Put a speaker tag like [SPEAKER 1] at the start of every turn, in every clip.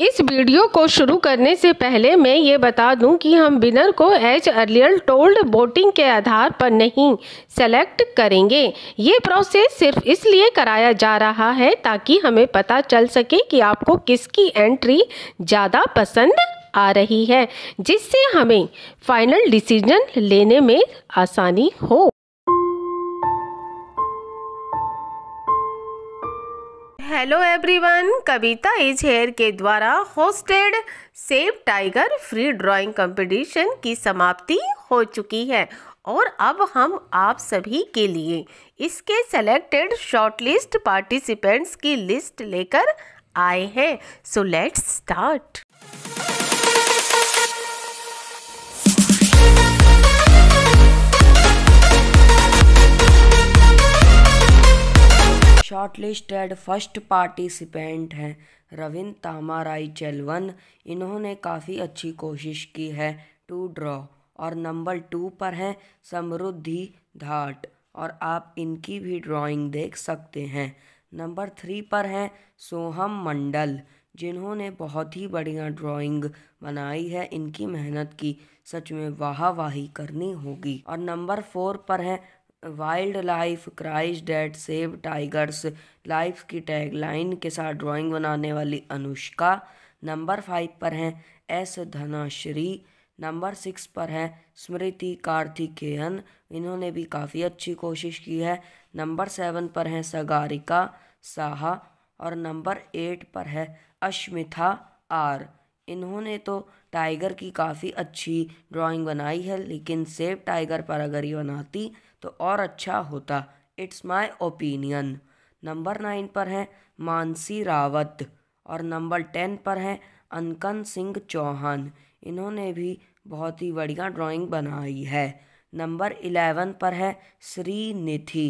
[SPEAKER 1] इस वीडियो को शुरू करने से पहले मैं ये बता दूं कि हम बिनर को एज अर्लियर टोल्ड बोटिंग के आधार पर नहीं सेलेक्ट करेंगे ये प्रोसेस सिर्फ इसलिए कराया जा रहा है ताकि हमें पता चल सके कि आपको किसकी एंट्री ज़्यादा पसंद आ रही है जिससे हमें फाइनल डिसीजन लेने में आसानी हो hello everyone Kavita is here के द्वारा hosted save tiger free drawing competition की समाप्ति हो चुकी है और अब हम आप सभी के लिए इसके सेलेक्टेड शॉर्टलिस्ट पार्टिसिपेंट्स की लिस्ट लेकर आए हैं so let's start
[SPEAKER 2] shortlisted first participant हैं रविंद तामाराई चेलवन इन्होंने काफ़ी अच्छी कोशिश की है टू ड्रॉ और नंबर टू पर हैं समृद्धि धाट और आप इनकी भी ड्राइंग देख सकते हैं नंबर थ्री पर हैं सोहम मंडल जिन्होंने बहुत ही बढ़िया ड्राइंग बनाई है इनकी मेहनत की सच में वाह वाही करनी होगी और नंबर फोर पर हैं wild life cries that save tigers life की टैगलाइन के साथ ड्राइंग बनाने वाली अनुष्का नंबर फाइव पर हैं एस धनाश्री नंबर सिक्स पर हैं स्मृति कार्तिकेयन इन्होंने भी काफ़ी अच्छी कोशिश की है नंबर सेवन पर हैं सगारिका साहा और नंबर एट पर है अश्मिता आर इन्होंने तो टाइगर की काफ़ी अच्छी ड्राइंग बनाई है लेकिन सेफ टाइगर पर अगर ये बनाती तो और अच्छा होता it's my opinion number nine पर हैं मानसी रावत और नंबर टेन पर हैं अनकन सिंह चौहान इन्होंने भी बहुत ही बढ़िया ड्राइंग बनाई है नंबर इलेवन पर है श्री निधि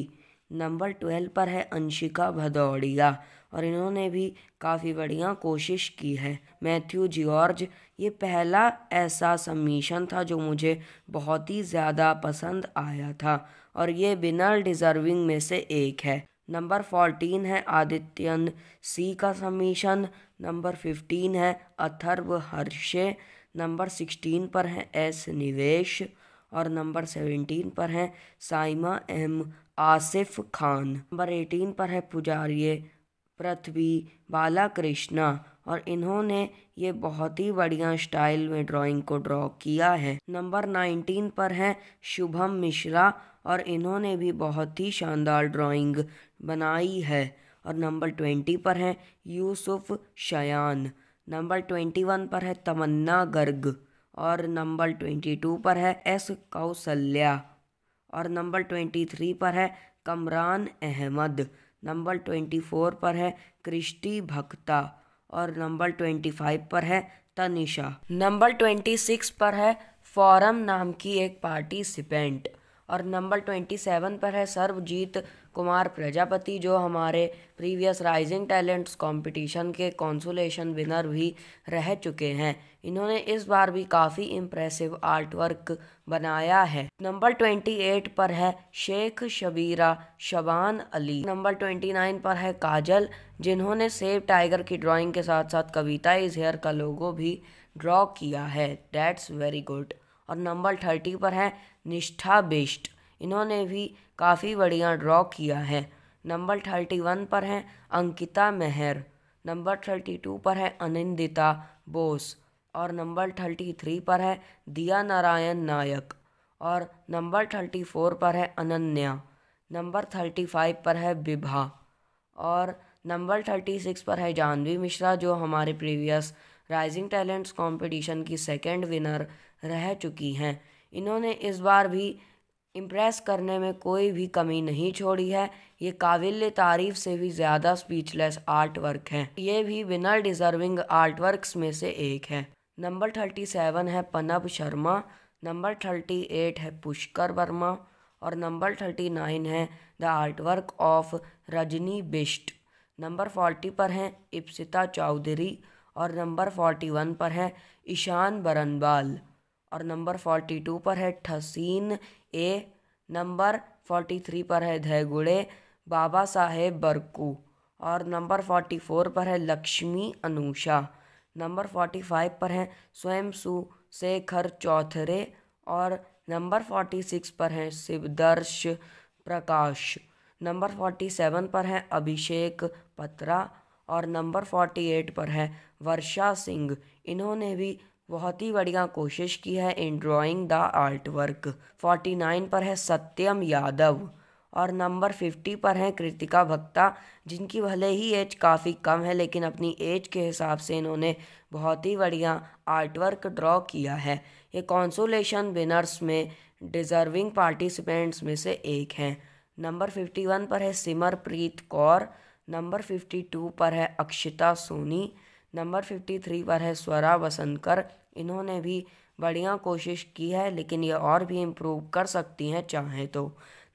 [SPEAKER 2] नंबर ट्वेल्व पर है अंशिका भदौड़िया और इन्होंने भी काफ़ी बढ़िया कोशिश की है मैथ्यू जॉर्ज ये पहला ऐसा सबमिशन था जो मुझे बहुत ही ज़्यादा पसंद आया था और ये बिना डिज़र्विंग में से एक है नंबर फोर्टीन है आदित्यन सी का सबमिशन नंबर फिफ्टीन है अथर्व हर्षे नंबर सिक्सटीन पर है एस निवेश और नंबर सेवेंटीन पर है Saima M Asif Khan number eighteen पर है पुजारिये पृथ्वी बाला कृष्णा और इन्होंने ये बहुत ही बढ़िया स्टाइल में ड्राइंग को ड्रॉ किया है नंबर नाइनटीन पर है शुभम मिश्रा और इन्होंने भी बहुत ही शानदार ड्राइंग बनाई है और नंबर ट्वेंटी पर है Yusuf Shayan number twenty one पर है तमन्ना गर्ग और नंबर ट्वेंटी टू पर है एस कौसल्या और नंबर ट्वेंटी थ्री पर है Kamran Ahmed number twenty four पर है क्रिस्टी भक्ता और नंबर ट्वेंटी फाइव पर है तनिषा नंबर ट्वेंटी सिक्स पर है फॉरम नाम की एक पार्टिसिपेंट और नंबर ट्वेंटी सेवन पर है सर्वजीत कुमार प्रजापति जो हमारे प्रीवियस राइजिंग टैलेंट्स कंपटीशन के कॉन्सुलेशन विनर भी रह चुके हैं इन्होंने इस बार भी काफ़ी इम्प्रेसिव आर्ट वर्क बनाया है नंबर ट्वेंटी एट पर है Sheikh Shabira Shaban Ali number twenty nine पर है काजल जिन्होंने सेव टाइगर की ड्राइंग के साथ साथ कविता इज हेयर का लोगो भी ड्रॉ किया है डैट्स वेरी गुड और नंबर थर्टी पर है निष्ठा बेस्ट इन्होंने भी काफ़ी बढ़िया ड्रॉ किया है नंबर थर्टी वन पर हैं Ankita Meher number thirty two पर है अनिंदिता बोस और नंबर थर्टी थ्री पर है दिया नारायण नायक और नंबर थर्टी फोर पर है अनन्या नंबर थर्टी फाइव पर है विभा और नंबर थर्टी सिक्स पर है जानवी मिश्रा जो हमारे प्रीवियस राइजिंग टैलेंट्स कंपटीशन की सेकंड विनर रह चुकी हैं इन्होंने इस बार भी इम्प्रेस करने में कोई भी कमी नहीं छोड़ी है ये काबिल तारीफ से भी ज़्यादा स्पीचलेस आर्ट वर्क है ये भी बिना डिज़र्विंग आर्ट वर्क में से एक है नंबर थर्टी सेवन है Panab Sharma number thirty eight है पुष्कर वर्मा और नंबर थर्टी नाइन है the art work of Rajni Bisht number forty पर हैं इप्सिता चौधरी और नंबर फोर्टी वन पर है ईशान बरनवाल और नंबर फोर्टी टू पर है Thaseen A number forty three पर है धैगुड़े बाबा साहेब बरकू और नंबर फोर्टी फोर पर है Lakshmi Anusha number forty five पर है स्वयं सु शेखर चौथरे और नंबर फोर्टी सिक्स पर हैं Shivdarsh Prakash number forty seven पर हैं अभिषेक पत्रा और नंबर फोर्टी एट पर है वर्षा सिंह इन्होंने भी बहुत ही बढ़िया कोशिश की है in drawing the art work forty nine पर है सत्यम यादव और नंबर फिफ्टी पर हैं कृतिका भक्ता जिनकी भले ही एज काफ़ी कम है लेकिन अपनी एज के हिसाब से इन्होंने बहुत ही बढ़िया आर्टवर्क ड्रॉ किया है ये कॉन्सोलेशन विनर्स में डिज़र्विंग पार्टिसिपेंट्स में से एक हैं नंबर फिफ्टी वन पर है Simarpreet Kaur number fifty two पर है Akshita Soni number fifty three पर है स्वरा वसंतकर इन्होंने भी बढ़िया कोशिश की है लेकिन ये और भी इम्प्रूव कर सकती हैं चाहें तो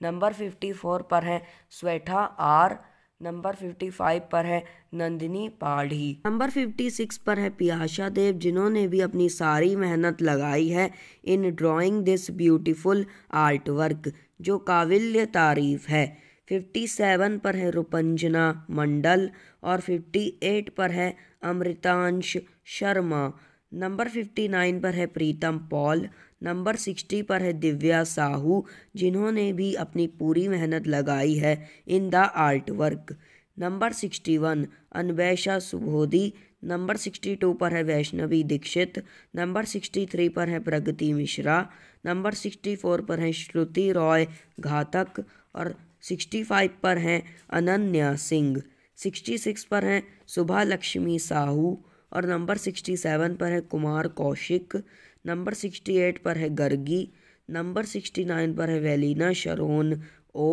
[SPEAKER 2] नंबर फिफ्टी फोर पर है Swetha R number fifty five पर है Nandini Padhi number fifty six पर है पियाशा देव जिन्होंने भी अपनी सारी मेहनत लगाई है in drawing this beautiful art work जो काबिल तारीफ है फिफ्टी सेवन पर है रुपंजना मंडल और फिफ्टी एट पर है Amritansh Sharma number fifty nine पर है प्रीतम पॉल नंबर सिक्सटी पर है दिव्या साहू जिन्होंने भी अपनी पूरी मेहनत लगाई है in the art work number sixty one Anvaisha Subodhi number sixty two पर है Vaishnavi Dixit number sixty three पर है Pragati Mishra number sixty four पर है श्रुति रॉय घातक और सिक्सटी फाइव पर हैं अनन्या सिंह सिक्सटी सिक्स पर हैं सुभा लक्ष्मी साहू और नंबर सिक्सटी सेवन पर है Kumar Kaushik number sixty eight पर है गर्गी नंबर सिक्सटी नाइन पर है वेलिना शरोन ओ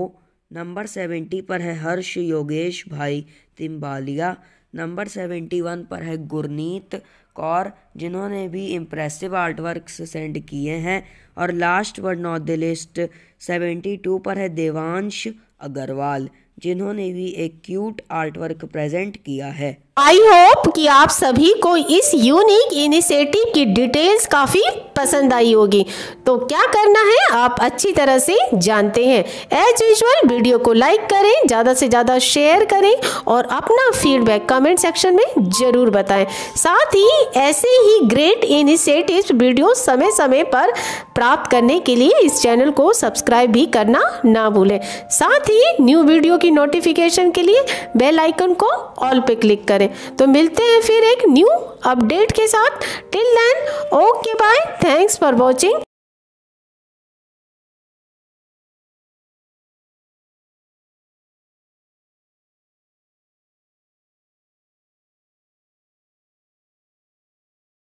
[SPEAKER 2] नंबर सेवेंटी पर है हर्ष योगेश भाई तिम्बालिया नंबर सेवेंटी वन पर है गुरनीत कौर जिन्होंने भी इम्प्रेसिव आर्ट वर्क्स सेंड किए हैं और last word not the list seventy two पर है देवांश अग्रवाल जिन्होंने भी एक क्यूट आर्टवर्क प्रेजेंट किया है।
[SPEAKER 1] आई होप कि आप सभी को इस यूनिक इनिशिएटिव की डिटेल्स काफ़ी पसंद आई होगी तो क्या करना है आप अच्छी तरह से जानते हैं एज यूजल वीडियो को लाइक करें ज़्यादा से ज़्यादा शेयर करें और अपना फीडबैक कमेंट सेक्शन में ज़रूर बताएं साथ ही ऐसे ही ग्रेट इनिशिएटिव वीडियो समय समय पर प्राप्त करने के लिए इस चैनल को सब्सक्राइब भी करना ना भूलें साथ ही न्यू वीडियो की नोटिफिकेशन के लिए बेलाइकन को ऑल पे क्लिक करें तो मिलते हैं फिर एक न्यू अपडेट के साथ till then okay bye thanks for watching